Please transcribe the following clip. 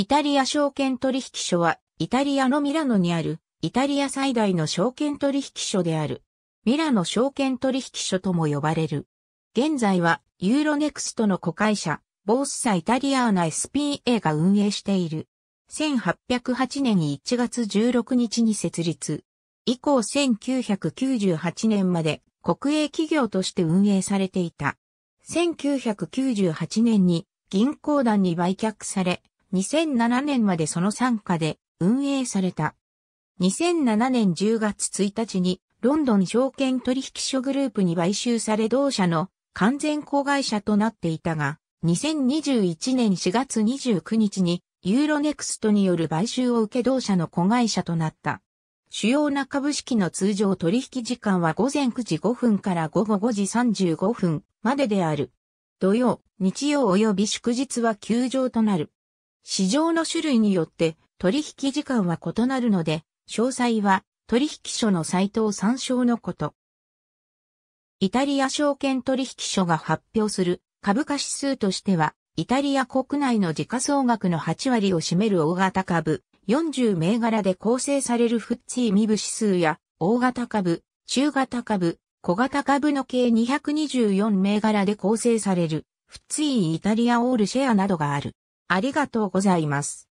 イタリア証券取引所は、イタリアのミラノにある、イタリア最大の証券取引所である。ミラノ証券取引所とも呼ばれる。現在は、ユーロネクストの子会社、ボースサイタリアーナ SPA が運営している。1808年1月16日に設立。以降1998年まで国営企業として運営されていた。1998年に銀行団に売却され、2007年までその参加で運営された。2007年10月1日にロンドン証券取引所グループに買収され同社の完全子会社となっていたが、2021年4月29日にユーロネクストによる買収を受け同社の子会社となった。主要な株式の通常取引時間は午前9時5分から午後5時35分までである。土曜、日曜及び祝日は休場となる。市場の種類によって取引時間は異なるので、詳細は取引所のサイトを参照のこと。イタリア証券取引所が発表する株価指数としては、イタリア国内の時価総額の8割を占める大型株、40銘柄で構成されるフッツーミブ指数や、大型株、中型株、小型株の計224銘柄で構成される、フッィーイタリアオールシェアなどがある。ありがとうございます。